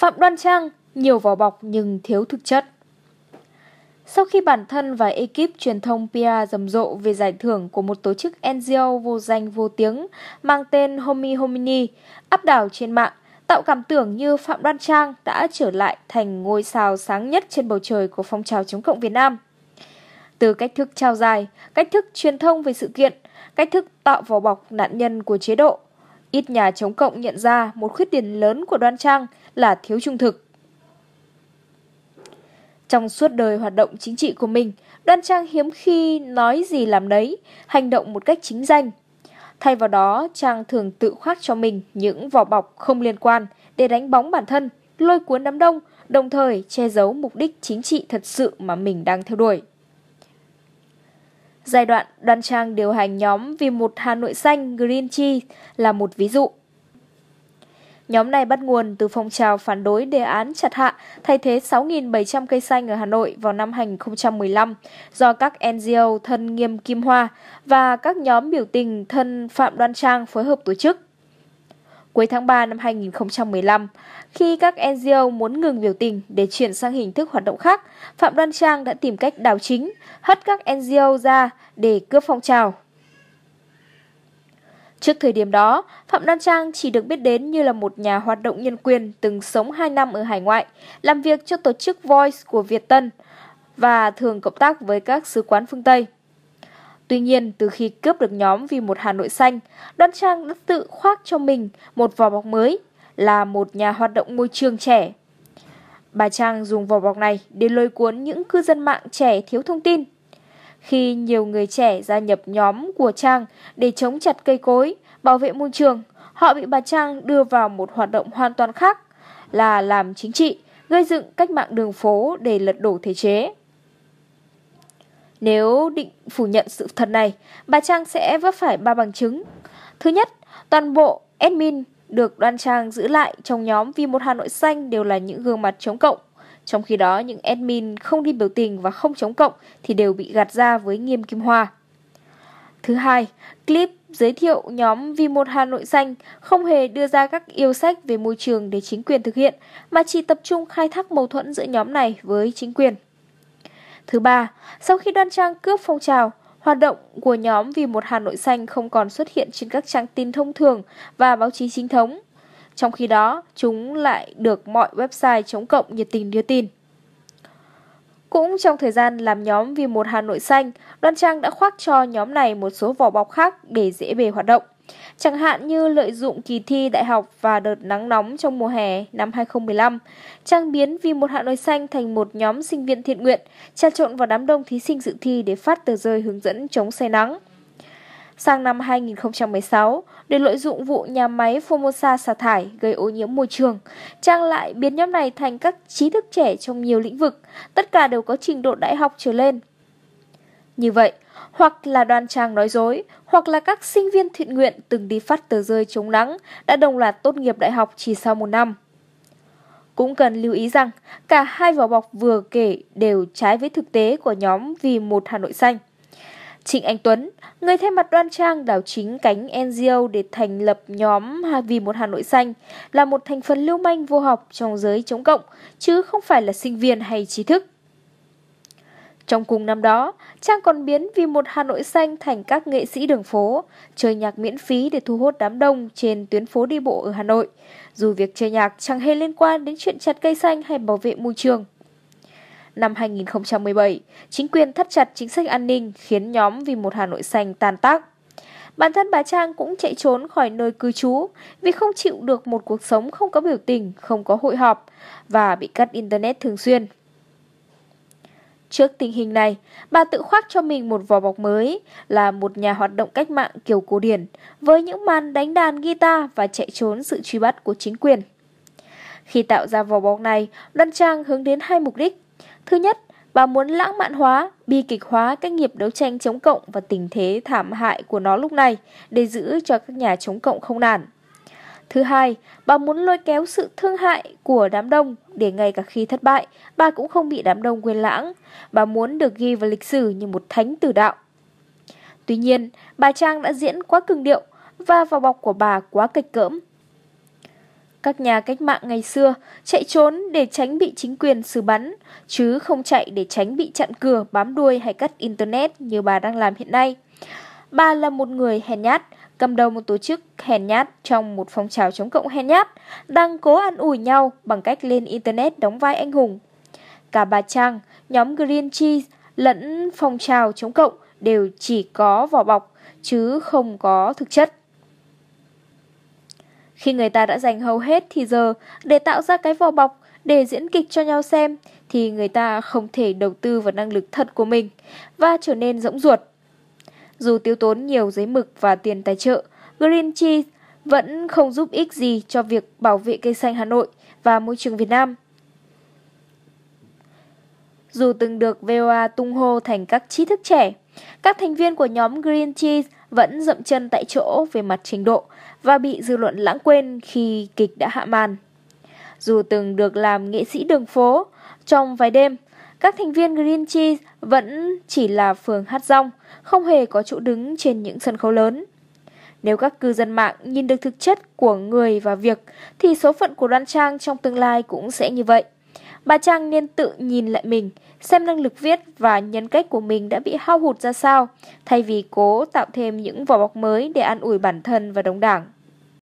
Phạm Đoan Trang nhiều vỏ bọc nhưng thiếu thực chất. Sau khi bản thân và ekip truyền thông PR rầm rộ về giải thưởng của một tổ chức NGO vô danh vô tiếng mang tên Homi Homini áp đảo trên mạng, tạo cảm tưởng như Phạm Đoan Trang đã trở lại thành ngôi sao sáng nhất trên bầu trời của phong trào chống cộng Việt Nam. Từ cách thức trao dài, cách thức truyền thông về sự kiện, cách thức tạo vỏ bọc nạn nhân của chế độ – Ít nhà chống cộng nhận ra một khuyết điểm lớn của Đoan Trang là thiếu trung thực. Trong suốt đời hoạt động chính trị của mình, Đoan Trang hiếm khi nói gì làm đấy, hành động một cách chính danh. Thay vào đó, Trang thường tự khoác cho mình những vỏ bọc không liên quan để đánh bóng bản thân, lôi cuốn đám đông, đồng thời che giấu mục đích chính trị thật sự mà mình đang theo đuổi. Giai đoạn Đoan Trang điều hành nhóm vì một Hà Nội xanh Green Chi là một ví dụ. Nhóm này bắt nguồn từ phong trào phản đối đề án chặt hạ thay thế 6.700 cây xanh ở Hà Nội vào năm 2015 do các NGO thân Nghiêm Kim Hoa và các nhóm biểu tình thân Phạm Đoan Trang phối hợp tổ chức cuối tháng 3 năm 2015, khi các NGO muốn ngừng biểu tình để chuyển sang hình thức hoạt động khác, Phạm Đoan Trang đã tìm cách đảo chính, hất các NGO ra để cướp phong trào. Trước thời điểm đó, Phạm Đoan Trang chỉ được biết đến như là một nhà hoạt động nhân quyền từng sống 2 năm ở hải ngoại, làm việc cho tổ chức Voice của Việt Tân và thường cộng tác với các sứ quán phương Tây. Tuy nhiên, từ khi cướp được nhóm vì một Hà Nội xanh, Đoan Trang đã tự khoác cho mình một vỏ bọc mới, là một nhà hoạt động môi trường trẻ. Bà Trang dùng vỏ bọc này để lôi cuốn những cư dân mạng trẻ thiếu thông tin. Khi nhiều người trẻ gia nhập nhóm của Trang để chống chặt cây cối, bảo vệ môi trường, họ bị bà Trang đưa vào một hoạt động hoàn toàn khác là làm chính trị, gây dựng cách mạng đường phố để lật đổ thể chế. Nếu định phủ nhận sự thật này, bà Trang sẽ vấp phải ba bằng chứng. Thứ nhất, toàn bộ admin được đoan trang giữ lại trong nhóm vì một Hà Nội xanh đều là những gương mặt chống cộng. Trong khi đó, những admin không đi biểu tình và không chống cộng thì đều bị gạt ra với nghiêm kim hoa. Thứ hai, clip giới thiệu nhóm Vì một Hà Nội xanh không hề đưa ra các yêu sách về môi trường để chính quyền thực hiện, mà chỉ tập trung khai thác mâu thuẫn giữa nhóm này với chính quyền. Thứ ba, sau khi đoan trang cướp phong trào, hoạt động của nhóm vì một Hà Nội xanh không còn xuất hiện trên các trang tin thông thường và báo chí chính thống. Trong khi đó, chúng lại được mọi website chống cộng nhiệt tình đưa tin. Cũng trong thời gian làm nhóm vì một Hà Nội xanh, Đoan Trang đã khoác cho nhóm này một số vỏ bọc khác để dễ bề hoạt động chẳng hạn như lợi dụng kỳ thi đại học và đợt nắng nóng trong mùa hè năm 2015, Trang biến vì một Hà Nội xanh thành một nhóm sinh viên thiện nguyện, trà trộn vào đám đông thí sinh dự thi để phát tờ rơi hướng dẫn chống say nắng. Sang năm 2016, để lợi dụng vụ nhà máy Formosa xả thải gây ô nhiễm môi trường, Trang lại biến nhóm này thành các trí thức trẻ trong nhiều lĩnh vực, tất cả đều có trình độ đại học trở lên, như vậy, hoặc là đoàn trang nói dối, hoặc là các sinh viên thiện nguyện từng đi phát tờ rơi chống nắng đã đồng loạt tốt nghiệp đại học chỉ sau một năm. Cũng cần lưu ý rằng cả hai vỏ bọc vừa kể đều trái với thực tế của nhóm Vì một Hà Nội Xanh. Trịnh Anh Tuấn, người thay mặt đoan trang đảo chính cánh NGO để thành lập nhóm Vì một Hà Nội Xanh, là một thành phần lưu manh vô học trong giới chống cộng, chứ không phải là sinh viên hay trí thức. Trong cùng năm đó, Trang còn biến vì một Hà Nội xanh thành các nghệ sĩ đường phố, chơi nhạc miễn phí để thu hút đám đông trên tuyến phố đi bộ ở Hà Nội. Dù việc chơi nhạc chẳng hề liên quan đến chuyện chặt cây xanh hay bảo vệ môi trường. Năm 2017, chính quyền thắt chặt chính sách an ninh khiến nhóm Vì một Hà Nội xanh tàn tác. Bản thân bà Trang cũng chạy trốn khỏi nơi cư trú vì không chịu được một cuộc sống không có biểu tình, không có hội họp và bị cắt internet thường xuyên. Trước tình hình này, bà tự khoác cho mình một vỏ bọc mới là một nhà hoạt động cách mạng kiểu cổ điển với những màn đánh đàn guitar và chạy trốn sự truy bắt của chính quyền. Khi tạo ra vỏ bọc này, Đoan Trang hướng đến hai mục đích. Thứ nhất, bà muốn lãng mạn hóa, bi kịch hóa các nghiệp đấu tranh chống cộng và tình thế thảm hại của nó lúc này để giữ cho các nhà chống cộng không nản. Thứ hai, bà muốn lôi kéo sự thương hại của đám đông để ngay cả khi thất bại, bà cũng không bị đám đông quên lãng. Bà muốn được ghi vào lịch sử như một thánh tử đạo. Tuy nhiên, bà Trang đã diễn quá cường điệu và vào bọc của bà quá kịch cỡm. Các nhà cách mạng ngày xưa chạy trốn để tránh bị chính quyền xử bắn, chứ không chạy để tránh bị chặn cửa, bám đuôi hay cắt Internet như bà đang làm hiện nay. Bà là một người hèn nhát, cầm đầu một tổ chức hèn nhát trong một phong trào chống cộng hèn nhát, đang cố ăn ủi nhau bằng cách lên Internet đóng vai anh hùng. Cả bà Trang, nhóm Green Cheese lẫn phong trào chống cộng đều chỉ có vỏ bọc, chứ không có thực chất. Khi người ta đã dành hầu hết thì giờ để tạo ra cái vỏ bọc để diễn kịch cho nhau xem thì người ta không thể đầu tư vào năng lực thật của mình và trở nên rỗng ruột dù tiêu tốn nhiều giấy mực và tiền tài trợ, Green Cheese vẫn không giúp ích gì cho việc bảo vệ cây xanh Hà Nội và môi trường Việt Nam. Dù từng được VOA tung hô thành các trí thức trẻ, các thành viên của nhóm Green Cheese vẫn dậm chân tại chỗ về mặt trình độ và bị dư luận lãng quên khi kịch đã hạ màn. Dù từng được làm nghệ sĩ đường phố, trong vài đêm, các thành viên Green Cheese vẫn chỉ là phường hát rong, không hề có chỗ đứng trên những sân khấu lớn. Nếu các cư dân mạng nhìn được thực chất của người và việc, thì số phận của Đoan Trang trong tương lai cũng sẽ như vậy. Bà Trang nên tự nhìn lại mình, xem năng lực viết và nhân cách của mình đã bị hao hụt ra sao, thay vì cố tạo thêm những vỏ bọc mới để an ủi bản thân và đồng đảng.